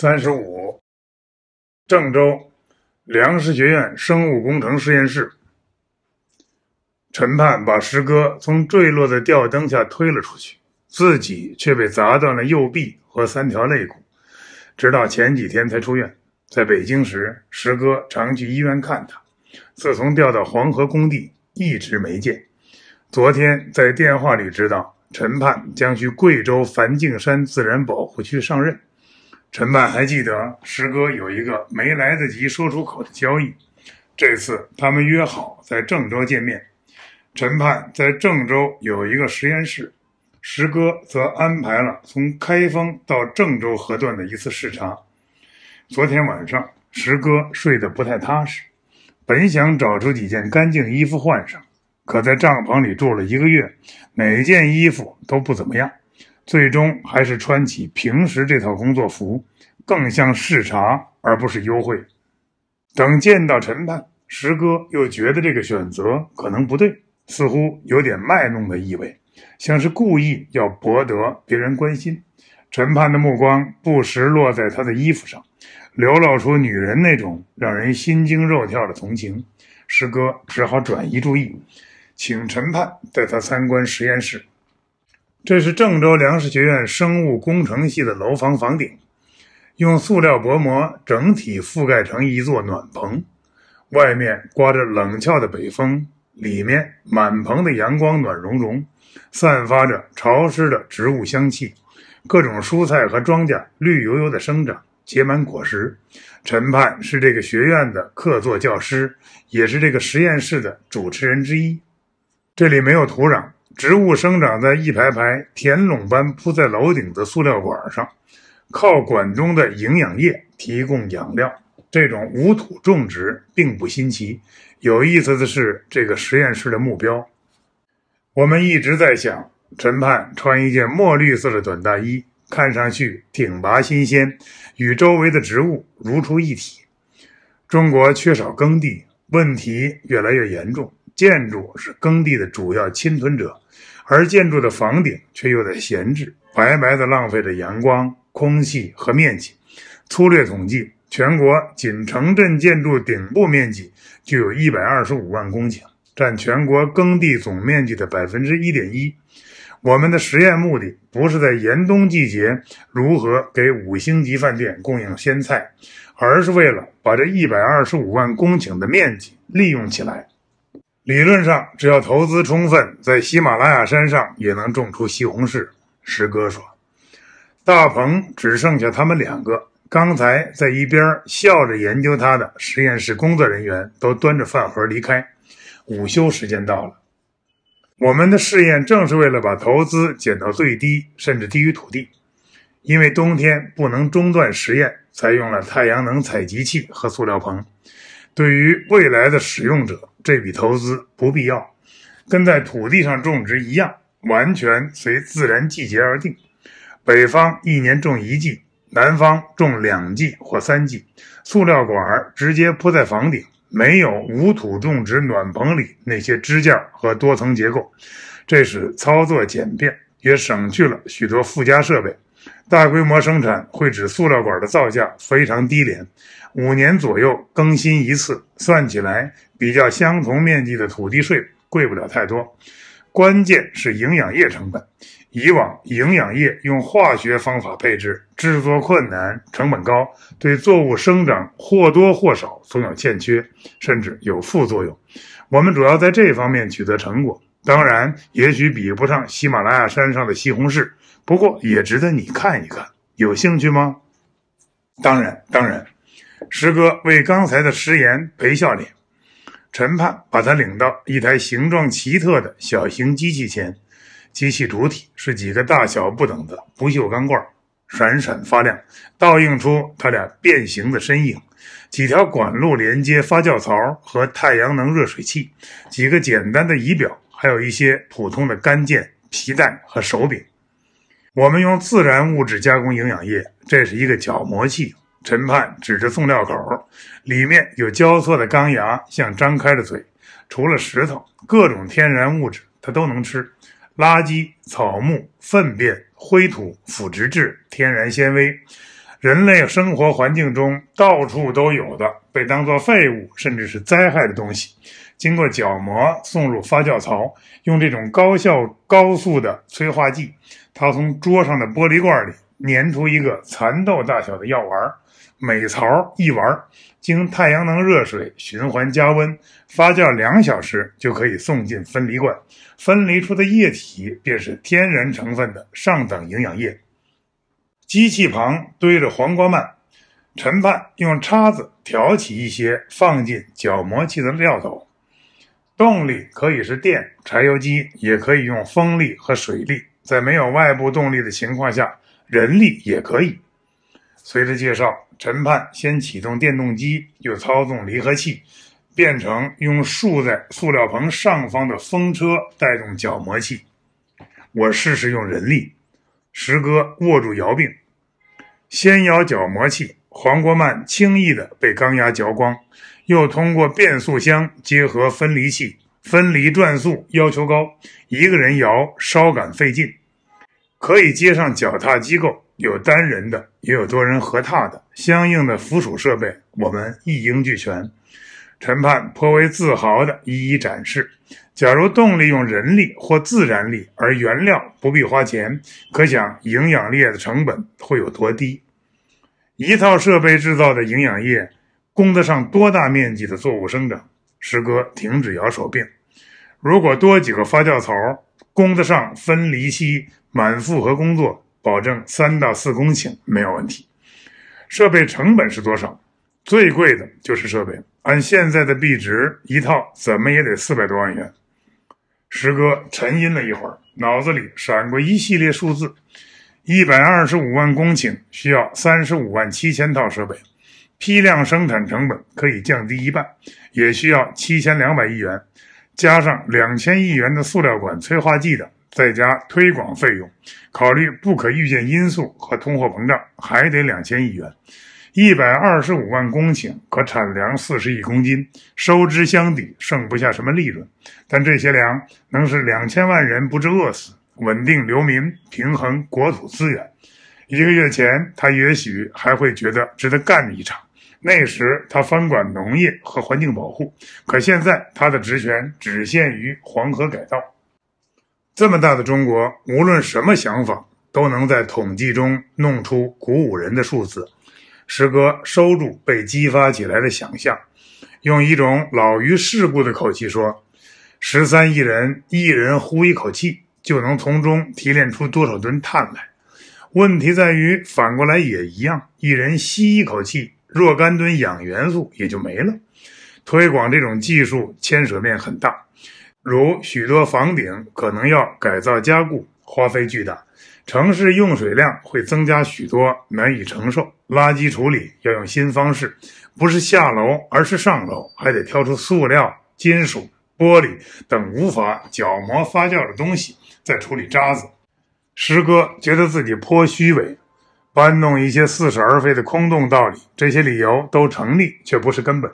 三十五，郑州粮食学院生物工程实验室。陈盼把石哥从坠落的吊灯下推了出去，自己却被砸断了右臂和三条肋骨，直到前几天才出院。在北京时，石哥常去医院看他，自从调到黄河工地，一直没见。昨天在电话里知道，陈盼将去贵州梵净山自然保护区上任。陈盼还记得，石哥有一个没来得及说出口的交易。这次他们约好在郑州见面。陈盼在郑州有一个实验室，石哥则安排了从开封到郑州河段的一次视察。昨天晚上，石哥睡得不太踏实，本想找出几件干净衣服换上，可在帐篷里住了一个月，每件衣服都不怎么样。最终还是穿起平时这套工作服，更像视察而不是幽会。等见到陈盼，石哥又觉得这个选择可能不对，似乎有点卖弄的意味，像是故意要博得别人关心。陈盼的目光不时落在他的衣服上，流露出女人那种让人心惊肉跳的同情。石哥只好转移注意，请陈盼带他参观实验室。这是郑州粮食学院生物工程系的楼房房顶，用塑料薄膜整体覆盖成一座暖棚。外面刮着冷峭的北风，里面满棚的阳光暖融融，散发着潮湿的植物香气。各种蔬菜和庄稼绿油油的生长，结满果实。陈盼是这个学院的客座教师，也是这个实验室的主持人之一。这里没有土壤。植物生长在一排排田垄般铺在楼顶的塑料管上，靠管中的营养液提供养料。这种无土种植并不新奇。有意思的是，这个实验室的目标。我们一直在想，陈盼穿一件墨绿色的短大衣，看上去挺拔新鲜，与周围的植物如出一体。中国缺少耕地，问题越来越严重。建筑是耕地的主要侵吞者。而建筑的房顶却又在闲置，白白的浪费着阳光、空气和面积。粗略统计，全国仅城镇建筑顶部面积就有一百二十五万公顷，占全国耕地总面积的百分之一点一。我们的实验目的不是在严冬季节如何给五星级饭店供应鲜菜，而是为了把这一百二十五万公顷的面积利用起来。理论上，只要投资充分，在喜马拉雅山上也能种出西红柿。石哥说：“大鹏只剩下他们两个，刚才在一边笑着研究他的实验室工作人员都端着饭盒离开，午休时间到了。”我们的试验正是为了把投资减到最低，甚至低于土地，因为冬天不能中断实验，才用了太阳能采集器和塑料棚。对于未来的使用者。这笔投资不必要，跟在土地上种植一样，完全随自然季节而定。北方一年种一季，南方种两季或三季。塑料管直接铺在房顶，没有无土种植暖棚里那些支架和多层结构，这使操作简便，也省去了许多附加设备。大规模生产会使塑料管的造价非常低廉。五年左右更新一次，算起来比较相同面积的土地税贵不了太多。关键是营养液成本。以往营养液用化学方法配制，制作困难，成本高，对作物生长或多或少总有欠缺，甚至有副作用。我们主要在这方面取得成果，当然也许比不上喜马拉雅山上的西红柿，不过也值得你看一看。有兴趣吗？当然，当然。师哥为刚才的失言赔笑脸，陈盼把他领到一台形状奇特的小型机器前。机器主体是几个大小不等的不锈钢罐，闪闪发亮，倒映出他俩变形的身影。几条管路连接发酵槽和太阳能热水器，几个简单的仪表，还有一些普通的杆件、皮带和手柄。我们用自然物质加工营养液，这是一个角膜器。陈盼指着送料口，里面有交错的钢牙，像张开的嘴。除了石头，各种天然物质它都能吃，垃圾、草木、粪便、灰土、腐殖质、天然纤维，人类生活环境中到处都有的被当作废物甚至是灾害的东西，经过角膜送入发酵槽，用这种高效高速的催化剂，它从桌上的玻璃罐里粘出一个蚕豆大小的药丸儿。每槽一丸，经太阳能热水循环加温发酵两小时，就可以送进分离罐。分离出的液体便是天然成分的上等营养液。机器旁堆着黄瓜蔓，陈盼用叉子挑起一些放进角磨器的料斗。动力可以是电、柴油机，也可以用风力和水力。在没有外部动力的情况下，人力也可以。随着介绍。陈盼先启动电动机，又操纵离合器，变成用竖在塑料棚上方的风车带动角磨器。我试试用人力。石哥握住摇柄，先摇角磨器。黄国曼轻易的被钢牙嚼光。又通过变速箱结合分离器分离转速，要求高，一个人摇稍感费劲，可以接上脚踏机构。有单人的，也有多人合踏的，相应的附属设备我们一应俱全。陈盼颇为自豪地一一展示。假如动力用人力或自然力，而原料不必花钱，可想营养液的成本会有多低。一套设备制造的营养液，供得上多大面积的作物生长？师哥，停止摇手病。如果多几个发酵槽，供得上分离期满负荷工作。保证三到四公顷没有问题。设备成本是多少？最贵的就是设备按现在的币值，一套怎么也得四百多万元。石哥沉吟了一会儿，脑子里闪过一系列数字：一百二十五万公顷需要三十五万七千套设备，批量生产成本可以降低一半，也需要七千两百亿元，加上两千亿元的塑料管、催化剂等。再加推广费用，考虑不可预见因素和通货膨胀，还得两千亿元。一百二十五万公顷可产粮四十亿公斤，收支相抵，剩不下什么利润。但这些粮能使两千万人不知饿死，稳定流民，平衡国土资源。一个月前，他也许还会觉得值得干一场。那时他分管农业和环境保护，可现在他的职权只限于黄河改道。这么大的中国，无论什么想法都能在统计中弄出鼓舞人的数字。时哥收住被激发起来的想象，用一种老于世故的口气说：“十三亿人，一人呼一口气，就能从中提炼出多少吨碳来？问题在于，反过来也一样，一人吸一口气，若干吨氧元素也就没了。推广这种技术，牵扯面很大。”如许多房顶可能要改造加固，花费巨大；城市用水量会增加许多，难以承受；垃圾处理要用新方式，不是下楼，而是上楼，还得挑出塑料、金属、玻璃等无法角磨发酵的东西，再处理渣子。石哥觉得自己颇虚伪，搬弄一些似是而非的空洞道理，这些理由都成立，却不是根本。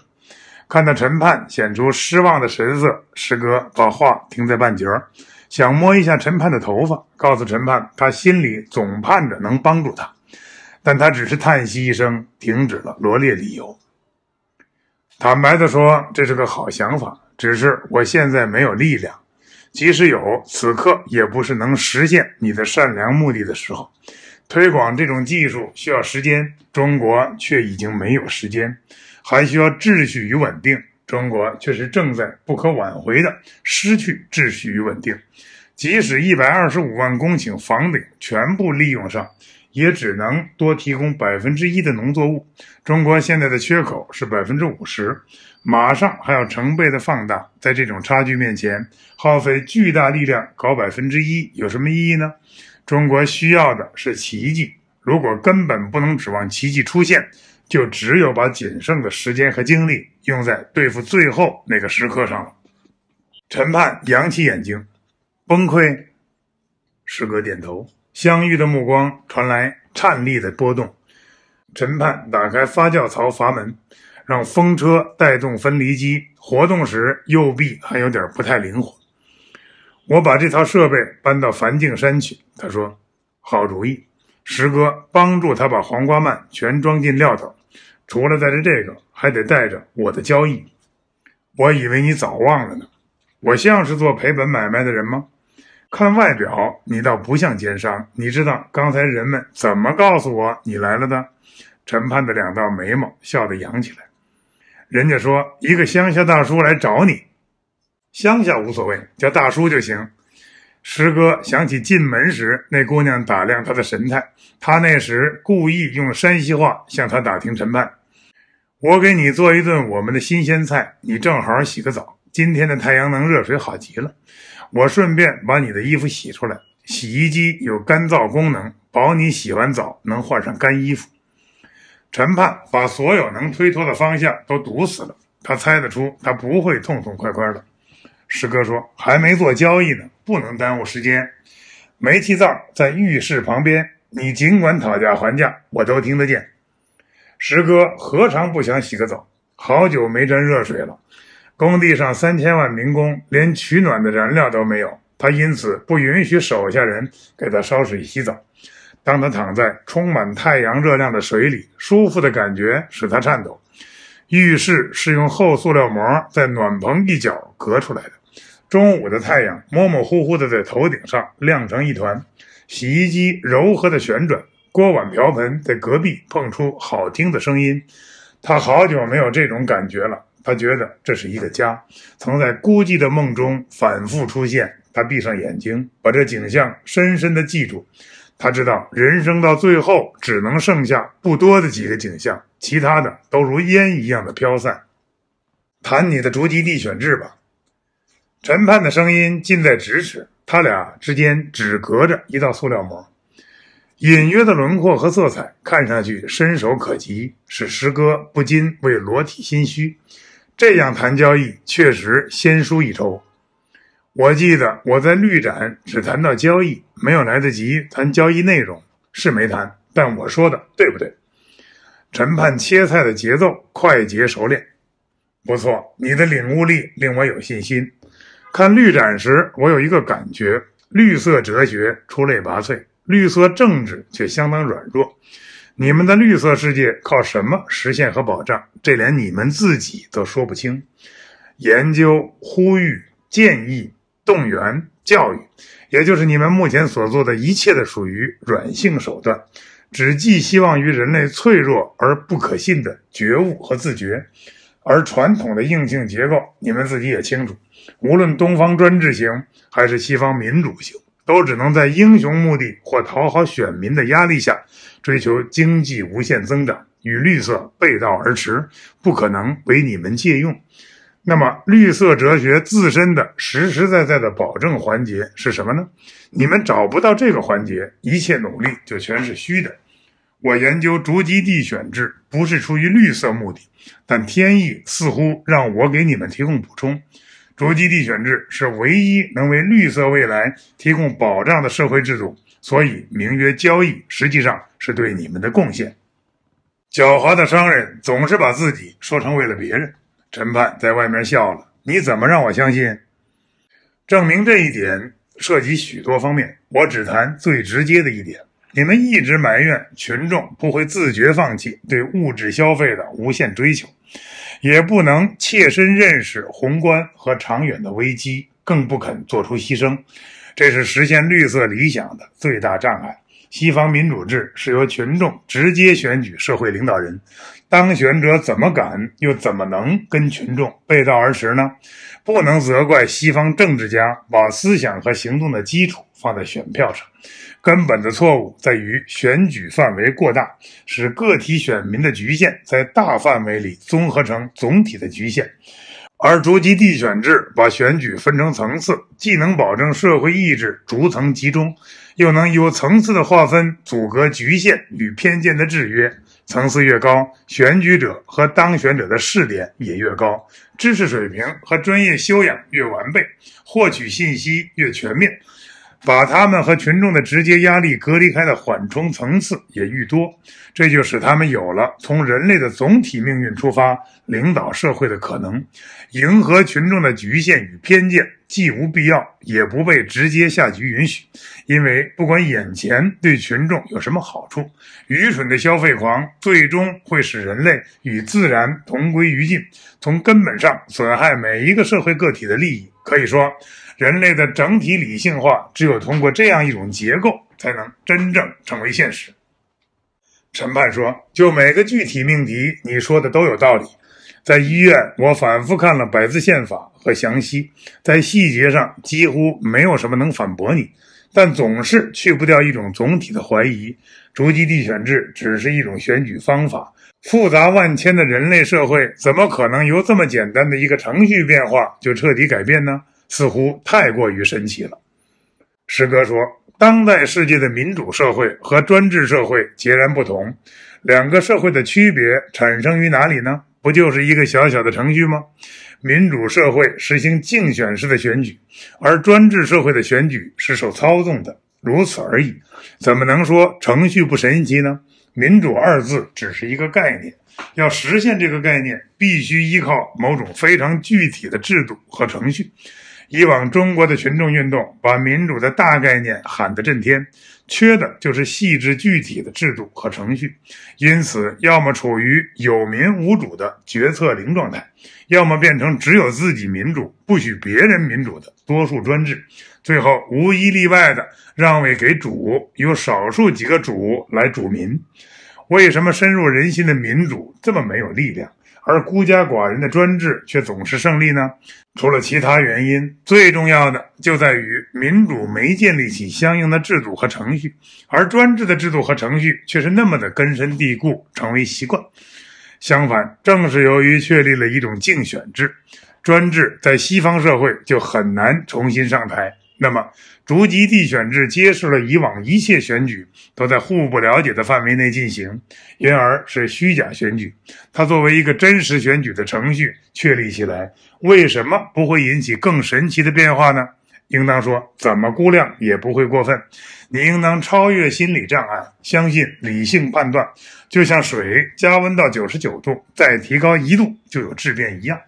看到陈盼显出失望的神色，师哥把话停在半截儿，想摸一下陈盼的头发，告诉陈盼他心里总盼着能帮助他，但他只是叹息一声，停止了罗列理由。坦白地说，这是个好想法，只是我现在没有力量，即使有，此刻也不是能实现你的善良目的的时候。推广这种技术需要时间，中国却已经没有时间。还需要秩序与稳定，中国却是正在不可挽回地失去秩序与稳定。即使一百二十五万公顷房顶全部利用上，也只能多提供百分之一的农作物。中国现在的缺口是百分之五十，马上还要成倍地放大。在这种差距面前，耗费巨大力量搞百分之一有什么意义呢？中国需要的是奇迹，如果根本不能指望奇迹出现。就只有把仅剩的时间和精力用在对付最后那个时刻上了。陈盼扬起眼睛，崩溃。石哥点头，相遇的目光传来颤栗的波动。陈盼打开发酵槽阀门，让风车带动分离机活动时，右臂还有点不太灵活。我把这套设备搬到梵净山去，他说：“好主意。”石哥帮助他把黄瓜蔓全装进料斗。除了带着这个，还得带着我的交易。我以为你早忘了呢。我像是做赔本买卖的人吗？看外表，你倒不像奸商。你知道刚才人们怎么告诉我你来了的？陈盼的两道眉毛笑得扬起来。人家说一个乡下大叔来找你，乡下无所谓，叫大叔就行。师哥想起进门时那姑娘打量他的神态，他那时故意用山西话向他打听陈盼：“我给你做一顿我们的新鲜菜，你正好洗个澡。今天的太阳能热水好极了，我顺便把你的衣服洗出来。洗衣机有干燥功能，保你洗完澡能换上干衣服。”陈盼把所有能推脱的方向都堵死了，他猜得出，他不会痛痛快快的。师哥说：“还没做交易呢。”不能耽误时间。煤气灶在浴室旁边，你尽管讨价还价，我都听得见。石哥何尝不想洗个澡？好久没沾热水了。工地上三千万民工连取暖的燃料都没有，他因此不允许手下人给他烧水洗澡。当他躺在充满太阳热量的水里，舒服的感觉使他颤抖。浴室是用厚塑料膜在暖棚一角隔出来的。中午的太阳模模糊糊的在头顶上亮成一团，洗衣机柔和的旋转，锅碗瓢盆在隔壁碰出好听的声音。他好久没有这种感觉了。他觉得这是一个家，曾在孤寂的梦中反复出现。他闭上眼睛，把这景象深深的记住。他知道人生到最后只能剩下不多的几个景象，其他的都如烟一样的飘散。谈你的逐级地选制吧。陈盼的声音近在咫尺，他俩之间只隔着一道塑料膜，隐约的轮廓和色彩看上去伸手可及，使师哥不禁为裸体心虚。这样谈交易确实先输一筹。我记得我在绿展只谈到交易，没有来得及谈交易内容，是没谈。但我说的对不对？陈盼切菜的节奏快捷熟练，不错，你的领悟力令我有信心。看绿展时，我有一个感觉：绿色哲学出类拔萃，绿色政治却相当软弱。你们的绿色世界靠什么实现和保障？这连你们自己都说不清。研究、呼吁、建议、动员、教育，也就是你们目前所做的一切的，属于软性手段，只寄希望于人类脆弱而不可信的觉悟和自觉。而传统的硬性结构，你们自己也清楚，无论东方专制型还是西方民主型，都只能在英雄目的或讨好选民的压力下，追求经济无限增长，与绿色背道而驰，不可能为你们借用。那么，绿色哲学自身的实实在在的保证环节是什么呢？你们找不到这个环节，一切努力就全是虚的。我研究逐级地选制不是出于绿色目的，但天意似乎让我给你们提供补充。逐级地选制是唯一能为绿色未来提供保障的社会制度，所以名曰交易，实际上是对你们的贡献。狡猾的商人总是把自己说成为了别人。陈盼在外面笑了，你怎么让我相信？证明这一点涉及许多方面，我只谈最直接的一点。你们一直埋怨群众不会自觉放弃对物质消费的无限追求，也不能切身认识宏观和长远的危机，更不肯做出牺牲，这是实现绿色理想的最大障碍。西方民主制是由群众直接选举社会领导人，当选者怎么敢又怎么能跟群众背道而驰呢？不能责怪西方政治家把思想和行动的基础。放在选票上，根本的错误在于选举范围过大，使个体选民的局限在大范围里综合成总体的局限。而逐级递选制把选举分成层次，既能保证社会意志逐层集中，又能由层次的划分阻隔局限与偏见的制约。层次越高，选举者和当选者的试点也越高，知识水平和专业修养越完备，获取信息越全面。把他们和群众的直接压力隔离开的缓冲层次也愈多，这就使他们有了从人类的总体命运出发领导社会的可能，迎合群众的局限与偏见。既无必要，也不被直接下局允许，因为不管眼前对群众有什么好处，愚蠢的消费狂最终会使人类与自然同归于尽，从根本上损害每一个社会个体的利益。可以说，人类的整体理性化只有通过这样一种结构，才能真正成为现实。陈盼说：“就每个具体命题，你说的都有道理。”在医院，我反复看了《百字宪法》和详细，在细节上几乎没有什么能反驳你，但总是去不掉一种总体的怀疑：逐级地选制只是一种选举方法，复杂万千的人类社会怎么可能由这么简单的一个程序变化就彻底改变呢？似乎太过于神奇了。师哥说，当代世界的民主社会和专制社会截然不同，两个社会的区别产生于哪里呢？不就是一个小小的程序吗？民主社会实行竞选式的选举，而专制社会的选举是受操纵的，如此而已。怎么能说程序不神奇呢？民主二字只是一个概念，要实现这个概念，必须依靠某种非常具体的制度和程序。以往中国的群众运动把民主的大概念喊得震天，缺的就是细致具体的制度和程序，因此要么处于有民无主的决策零状态，要么变成只有自己民主不许别人民主的多数专制，最后无一例外的让位给主，由少数几个主来主民。为什么深入人心的民主这么没有力量？而孤家寡人的专制却总是胜利呢？除了其他原因，最重要的就在于民主没建立起相应的制度和程序，而专制的制度和程序却是那么的根深蒂固，成为习惯。相反，正是由于确立了一种竞选制，专制在西方社会就很难重新上台。那么，逐级地选制揭示了以往一切选举都在互不了解的范围内进行，因而是虚假选举。它作为一个真实选举的程序确立起来，为什么不会引起更神奇的变化呢？应当说，怎么估量也不会过分。你应当超越心理障碍，相信理性判断。就像水加温到九十九度，再提高一度就有质变一样。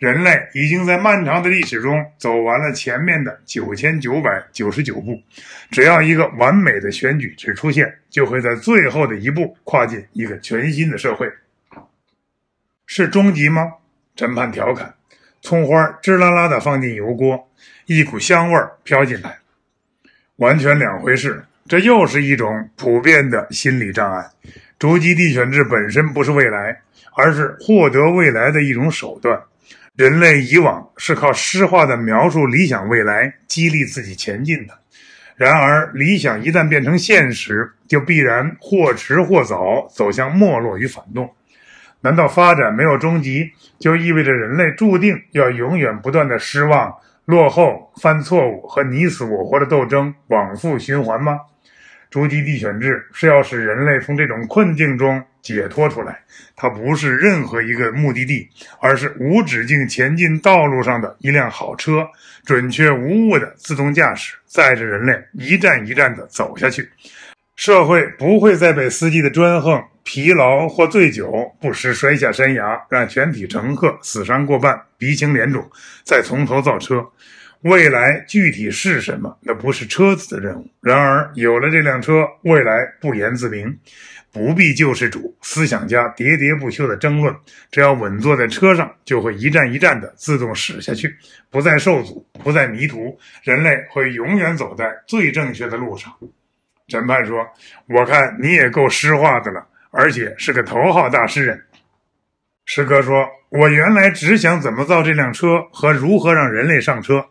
人类已经在漫长的历史中走完了前面的九千九百九十九步，只要一个完美的选举只出现，就会在最后的一步跨进一个全新的社会。是终极吗？陈盼调侃，葱花吱啦啦的放进油锅，一股香味飘进来，完全两回事。这又是一种普遍的心理障碍。逐级地选制本身不是未来，而是获得未来的一种手段。人类以往是靠诗化的描述理想未来，激励自己前进的。然而，理想一旦变成现实，就必然或迟或早走向没落与反动。难道发展没有终极，就意味着人类注定要永远不断的失望、落后、犯错误和你死我活的斗争，往复循环吗？逐级地选制是要使人类从这种困境中。解脱出来，它不是任何一个目的地，而是无止境前进道路上的一辆好车，准确无误的自动驾驶，载着人类一站一站的走下去。社会不会再被司机的专横、疲劳或醉酒不时摔下山崖，让全体乘客死伤过半、鼻青脸肿，再从头造车。未来具体是什么？那不是车子的任务。然而，有了这辆车，未来不言自明。不必救世主、思想家喋喋不休的争论，只要稳坐在车上，就会一站一站的自动驶下去，不再受阻，不再迷途，人类会永远走在最正确的路上。审判说：“我看你也够诗化的了，而且是个头号大诗人。”诗哥说：“我原来只想怎么造这辆车和如何让人类上车，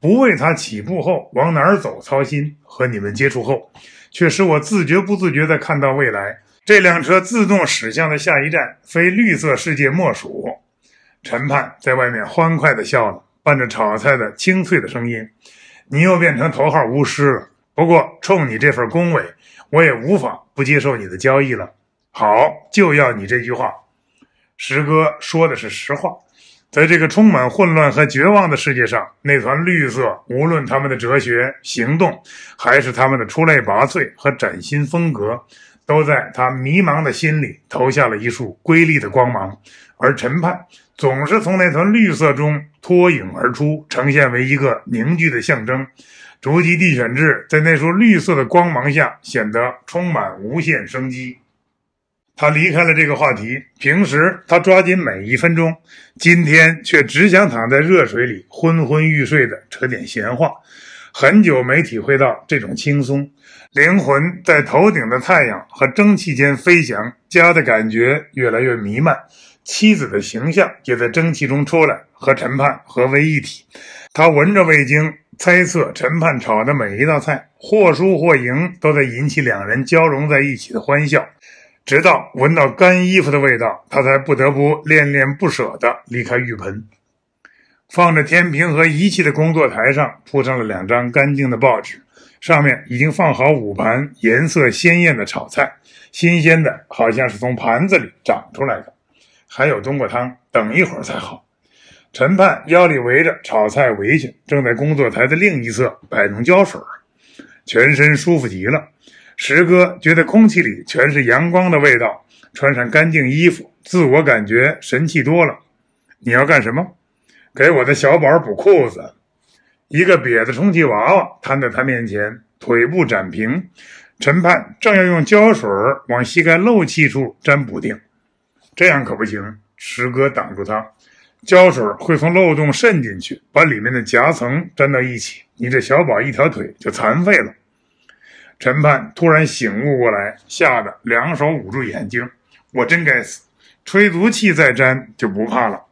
不为它起步后往哪儿走操心。和你们接触后。”却使我自觉不自觉地看到未来，这辆车自动驶向的下一站，非绿色世界莫属。陈盼在外面欢快地笑了，伴着炒菜的清脆的声音。你又变成头号巫师了，不过冲你这份恭维，我也无法不接受你的交易了。好，就要你这句话。石哥说的是实话。在这个充满混乱和绝望的世界上，那团绿色，无论他们的哲学、行动，还是他们的出类拔萃和崭新风格，都在他迷茫的心里投下了一束瑰丽的光芒。而陈盼总是从那团绿色中脱颖而出，呈现为一个凝聚的象征。竹基地选制在那束绿色的光芒下，显得充满无限生机。他离开了这个话题。平时他抓紧每一分钟，今天却只想躺在热水里昏昏欲睡地扯点闲话。很久没体会到这种轻松，灵魂在头顶的太阳和蒸汽间飞翔。家的感觉越来越弥漫，妻子的形象也在蒸汽中出来，和陈盼合为一体。他闻着味精，猜测陈盼炒的每一道菜，或输或赢，都在引起两人交融在一起的欢笑。直到闻到干衣服的味道，他才不得不恋恋不舍地离开浴盆。放着天平和仪器的工作台上铺上了两张干净的报纸，上面已经放好五盘颜色鲜艳的炒菜，新鲜的好像是从盘子里长出来的，还有冬瓜汤，等一会儿才好。陈盼腰里围着炒菜围裙，正在工作台的另一侧摆弄胶水，全身舒服极了。石哥觉得空气里全是阳光的味道，穿上干净衣服，自我感觉神气多了。你要干什么？给我的小宝补裤子。一个瘪的充气娃娃摊在他面前，腿部展平。陈盼正要用胶水往膝盖漏气处粘补丁，这样可不行。石哥挡住他，胶水会从漏洞渗进去，把里面的夹层粘到一起，你这小宝一条腿就残废了。陈盼突然醒悟过来，吓得两手捂住眼睛。我真该死，吹足气再粘就不怕了。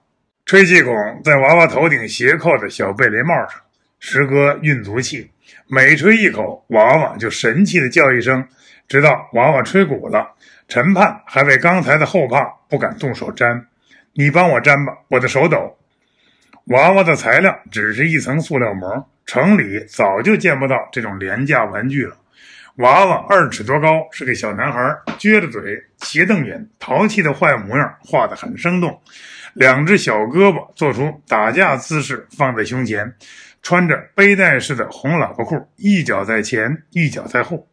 吹气孔在娃娃头顶斜扣的小贝雷帽上。师哥运足气，每吹一口，娃娃就神气的叫一声，直到娃娃吹鼓了。陈盼还为刚才的后怕，不敢动手粘。你帮我粘吧，我的手抖。娃娃的材料只是一层塑料膜，城里早就见不到这种廉价玩具了。娃娃二尺多高，是个小男孩，撅着嘴，斜瞪眼，淘气的坏模样画得很生动。两只小胳膊做出打架姿势，放在胸前，穿着背带式的红喇叭裤，一脚在前，一脚在后。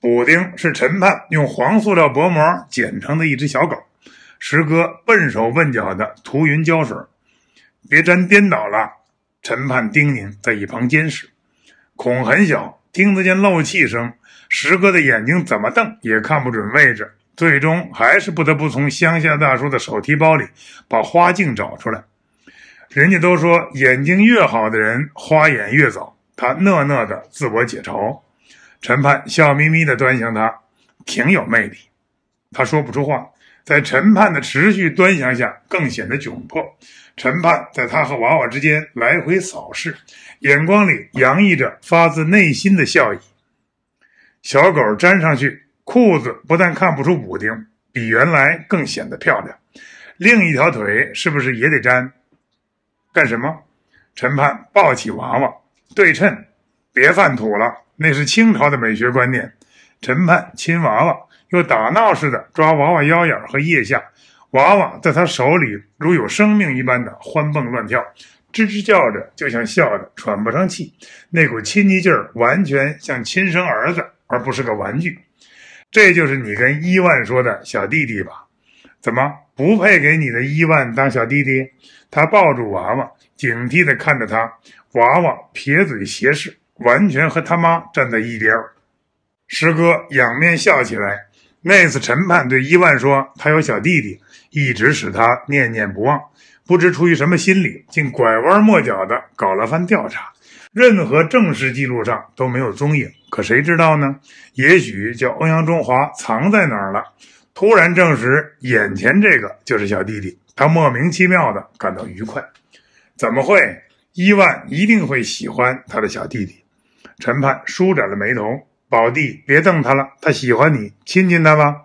补丁是陈盼用黄塑料薄膜剪成的一只小狗。石哥笨手笨脚的涂匀胶水，别沾颠倒了。陈盼叮咛在一旁监视。孔很小。听得见漏气声，石哥的眼睛怎么瞪也看不准位置，最终还是不得不从乡下大叔的手提包里把花镜找出来。人家都说眼睛越好的人花眼越早，他讷讷的自我解嘲。陈盼笑眯眯地端详他，挺有魅力。他说不出话。在陈盼的持续端详下，更显得窘迫。陈盼在他和娃娃之间来回扫视，眼光里洋溢着发自内心的笑意。小狗粘上去，裤子不但看不出补丁，比原来更显得漂亮。另一条腿是不是也得粘？干什么？陈盼抱起娃娃，对称，别犯土了，那是清朝的美学观念。陈盼亲娃娃。又打闹似的抓娃娃腰眼和腋下，娃娃在他手里如有生命一般的欢蹦乱跳，吱吱叫着，就像笑着喘不上气，那股亲昵劲儿完全像亲生儿子，而不是个玩具。这就是你跟伊万说的小弟弟吧？怎么不配给你的伊万当小弟弟？他抱住娃娃，警惕地看着他。娃娃撇嘴斜视，完全和他妈站在一边。师哥仰面笑起来。那次，陈盼对伊万说，他有小弟弟，一直使他念念不忘。不知出于什么心理，竟拐弯抹角的搞了番调查，任何正式记录上都没有踪影。可谁知道呢？也许叫欧阳中华藏在哪儿了？突然证实眼前这个就是小弟弟，他莫名其妙的感到愉快。怎么会？伊万一定会喜欢他的小弟弟。陈盼舒展了眉头。宝弟，别瞪他了，他喜欢你，亲亲他吧。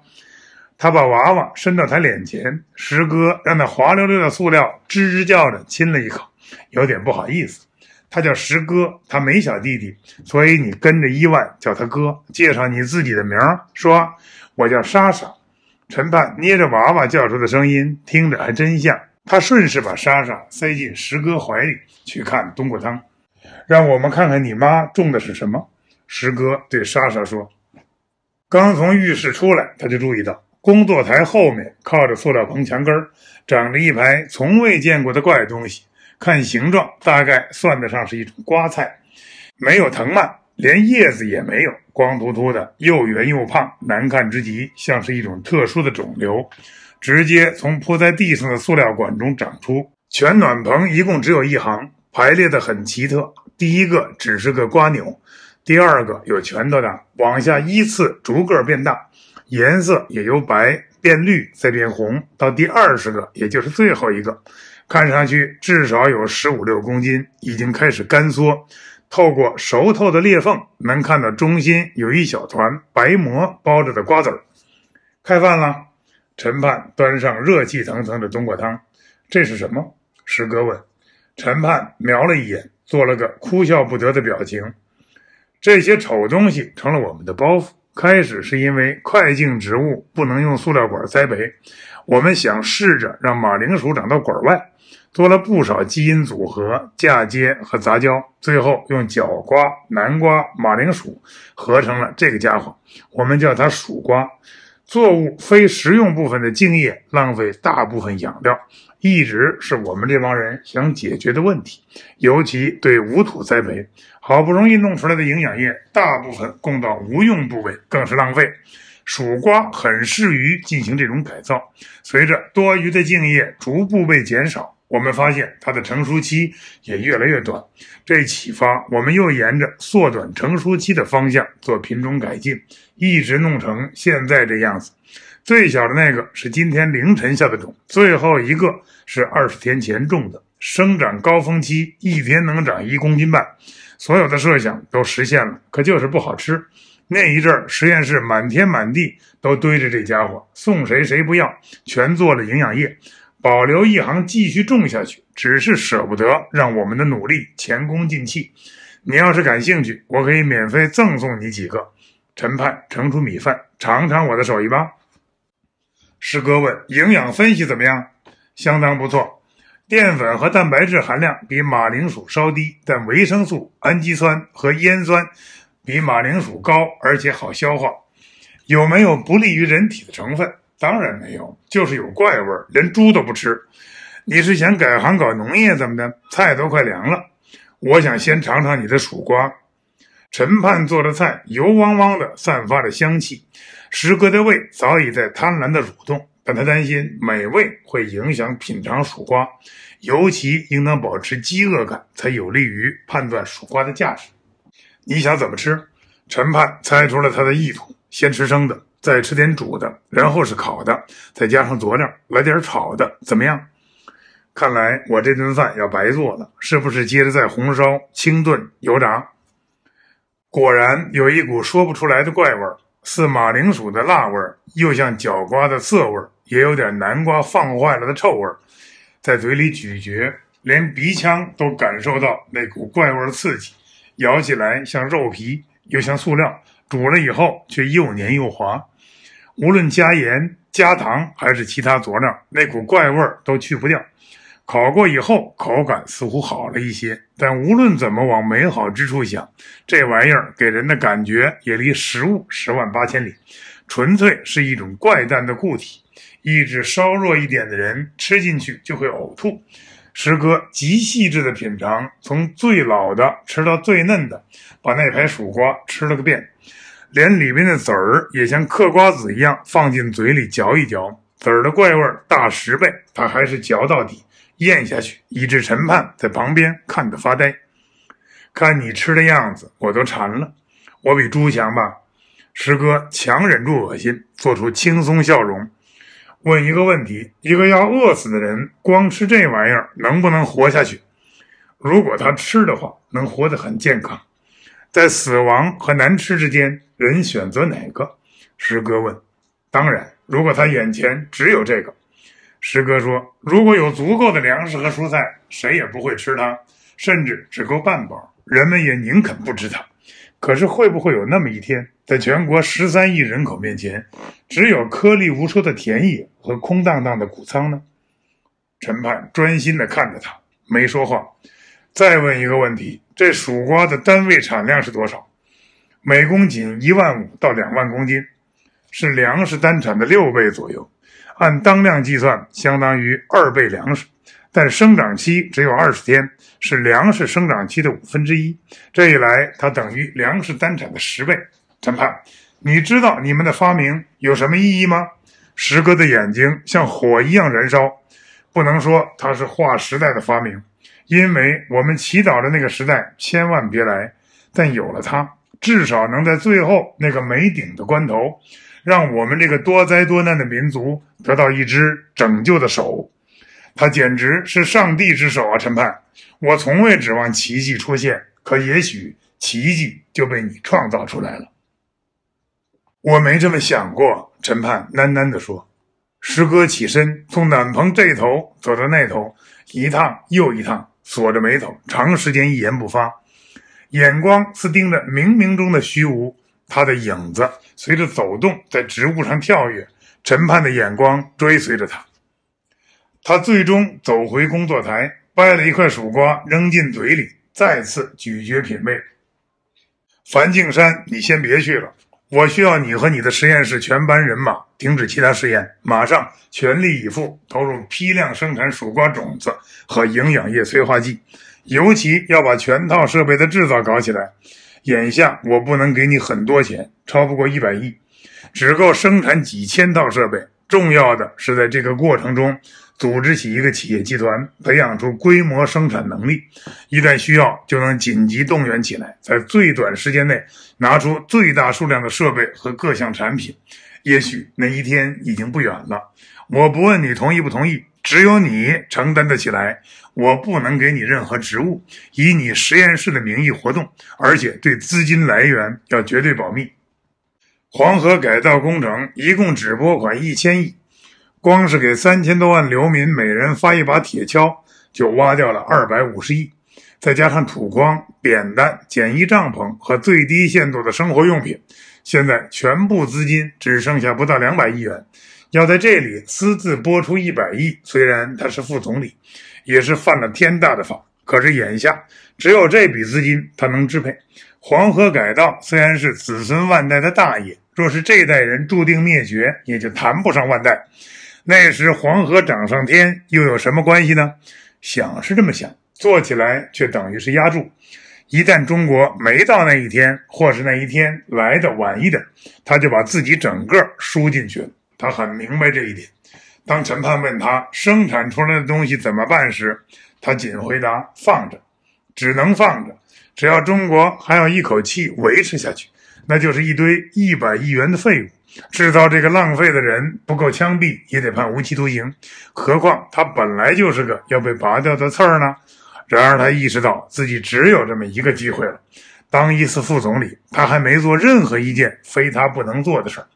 他把娃娃伸到他脸前，石哥让那滑溜溜的塑料吱吱叫着亲了一口，有点不好意思。他叫石哥，他没小弟弟，所以你跟着伊万叫他哥，介绍你自己的名儿，说我叫莎莎。陈盼捏着娃娃叫出的声音听着还真像，他顺势把莎莎塞进石哥怀里，去看冬瓜汤。让我们看看你妈种的是什么。石哥对莎莎说：“刚从浴室出来，他就注意到工作台后面靠着塑料棚墙根儿，长着一排从未见过的怪东西。看形状，大概算得上是一种瓜菜，没有藤蔓，连叶子也没有，光秃秃的，又圆又胖，难看之极，像是一种特殊的肿瘤，直接从铺在地上的塑料管中长出。全暖棚一共只有一行，排列得很奇特。第一个只是个瓜钮。”第二个有拳头的，往下依次逐个变大，颜色也由白变绿再变红。到第二十个，也就是最后一个，看上去至少有十五六公斤，已经开始干缩。透过熟透的裂缝，能看到中心有一小团白膜包着的瓜子儿。开饭了，陈盼端上热气腾腾的冬瓜汤。这是什么？师哥问。陈盼瞄了一眼，做了个哭笑不得的表情。这些丑东西成了我们的包袱。开始是因为块茎植物不能用塑料管栽培，我们想试着让马铃薯长到管外，做了不少基因组合、嫁接和杂交，最后用角瓜、南瓜、马铃薯合成了这个家伙，我们叫它“薯瓜”。作物非食用部分的茎叶浪费大部分养料，一直是我们这帮人想解决的问题。尤其对无土栽培，好不容易弄出来的营养液，大部分供到无用部位，更是浪费。曙瓜很适于进行这种改造，随着多余的茎叶逐步被减少。我们发现它的成熟期也越来越短，这启发我们又沿着缩短成熟期的方向做品种改进，一直弄成现在这样子。最小的那个是今天凌晨下的种，最后一个是二十天前种的，生长高峰期一天能长一公斤半，所有的设想都实现了，可就是不好吃。那一阵儿实验室满天满地都堆着这家伙，送谁谁不要，全做了营养液。保留一行继续种下去，只是舍不得让我们的努力前功尽弃。你要是感兴趣，我可以免费赠送你几个。陈盼盛出米饭，尝尝我的手艺吧。师哥问：“营养分析怎么样？相当不错。淀粉和蛋白质含量比马铃薯稍低，但维生素、氨基酸和烟酸比马铃薯高，而且好消化。有没有不利于人体的成分？”当然没有，就是有怪味儿，连猪都不吃。你是想改行搞农业怎么的？菜都快凉了。我想先尝尝你的曙光。陈盼做的菜油汪汪的，散发着香气。石哥的胃早已在贪婪的蠕动，但他担心美味会影响品尝曙光，尤其应当保持饥饿感，才有利于判断曙光的价值。你想怎么吃？陈盼猜出了他的意图，先吃生的。再吃点煮的，然后是烤的，再加上佐料，来点炒的，怎么样？看来我这顿饭要白做了，是不是？接着再红烧、清炖、油炸。果然有一股说不出来的怪味儿，似马铃薯的辣味儿，又像角瓜的涩味儿，也有点南瓜放坏了的臭味儿。在嘴里咀嚼，连鼻腔都感受到那股怪味儿刺激，咬起来像肉皮，又像塑料。煮了以后却又黏又滑，无论加盐、加糖还是其他佐料，那股怪味都去不掉。烤过以后口感似乎好了一些，但无论怎么往美好之处想，这玩意儿给人的感觉也离食物十万八千里，纯粹是一种怪诞的固体。意志稍弱一点的人吃进去就会呕吐。师哥极细致的品尝，从最老的吃到最嫩的，把那排薯瓜吃了个遍。连里面的籽儿也像嗑瓜子一样放进嘴里嚼一嚼，籽儿的怪味大十倍，他还是嚼到底，咽下去，以致陈盼在旁边看着发呆。看你吃的样子，我都馋了。我比猪强吧？师哥强忍住恶心，做出轻松笑容，问一个问题：一个要饿死的人，光吃这玩意儿能不能活下去？如果他吃的话，能活得很健康。在死亡和难吃之间，人选择哪个？师哥问。当然，如果他眼前只有这个，师哥说，如果有足够的粮食和蔬菜，谁也不会吃它，甚至只够半饱，人们也宁肯不吃它。可是会不会有那么一天，在全国十三亿人口面前，只有颗粒无收的田野和空荡荡的谷仓呢？陈盼专心地看着他，没说话。再问一个问题：这暑瓜的单位产量是多少？每公斤一万五到两万公斤，是粮食单产的六倍左右。按当量计算，相当于二倍粮食。但生长期只有二十天，是粮食生长期的五分之一。这一来，它等于粮食单产的十倍。陈盼，你知道你们的发明有什么意义吗？石哥的眼睛像火一样燃烧，不能说它是划时代的发明。因为我们祈祷着那个时代千万别来，但有了它，至少能在最后那个没顶的关头，让我们这个多灾多难的民族得到一只拯救的手。它简直是上帝之手啊！陈盼，我从未指望奇迹出现，可也许奇迹就被你创造出来了。我没这么想过，陈盼喃喃地说。师哥起身，从暖棚这头走到那头，一趟又一趟。锁着眉头，长时间一言不发，眼光似盯着冥冥中的虚无。他的影子随着走动，在植物上跳跃。陈盼的眼光追随着他，他最终走回工作台，掰了一块薯瓜扔进嘴里，再次咀嚼品味。樊敬山，你先别去了。我需要你和你的实验室全班人马停止其他实验，马上全力以赴投入批量生产鼠瓜种子和营养液催化剂，尤其要把全套设备的制造搞起来。眼下我不能给你很多钱，超不过一百亿，只够生产几千套设备。重要的是，在这个过程中，组织起一个企业集团，培养出规模生产能力，一旦需要，就能紧急动员起来，在最短时间内拿出最大数量的设备和各项产品。也许那一天已经不远了。我不问你同意不同意，只有你承担得起来。我不能给你任何职务，以你实验室的名义活动，而且对资金来源要绝对保密。黄河改造工程一共只拨款一千亿，光是给三千多万流民每人发一把铁锹，就挖掉了二百五十亿。再加上土筐、扁担、简易帐篷和最低限度的生活用品，现在全部资金只剩下不到两百亿元。要在这里私自拨出一百亿，虽然他是副总理，也是犯了天大的法。可是眼下只有这笔资金，他能支配。黄河改道虽然是子孙万代的大业，若是这代人注定灭绝，也就谈不上万代。那时黄河涨上天又有什么关系呢？想是这么想，做起来却等于是压住。一旦中国没到那一天，或是那一天来的晚一点，他就把自己整个输进去了。他很明白这一点。当陈盼问他生产出来的东西怎么办时，他仅回答：“放着，只能放着。”只要中国还有一口气维持下去，那就是一堆一百亿元的废物。制造这个浪费的人不够枪毙，也得判无期徒刑。何况他本来就是个要被拔掉的刺儿呢？然而他意识到自己只有这么一个机会了。当一次副总理，他还没做任何一件非他不能做的事儿，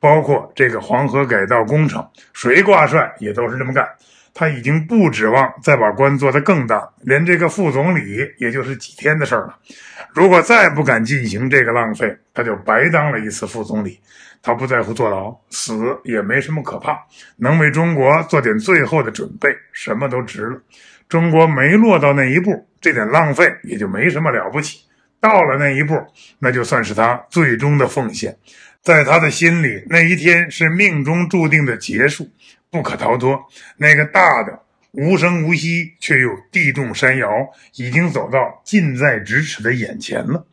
包括这个黄河改造工程，谁挂帅也都是这么干。他已经不指望再把官做得更大，连这个副总理也就是几天的事儿了。如果再不敢进行这个浪费，他就白当了一次副总理。他不在乎坐牢，死也没什么可怕。能为中国做点最后的准备，什么都值了。中国没落到那一步，这点浪费也就没什么了不起。到了那一步，那就算是他最终的奉献。在他的心里，那一天是命中注定的结束。不可逃脱，那个大的无声无息，却又地动山摇，已经走到近在咫尺的眼前了。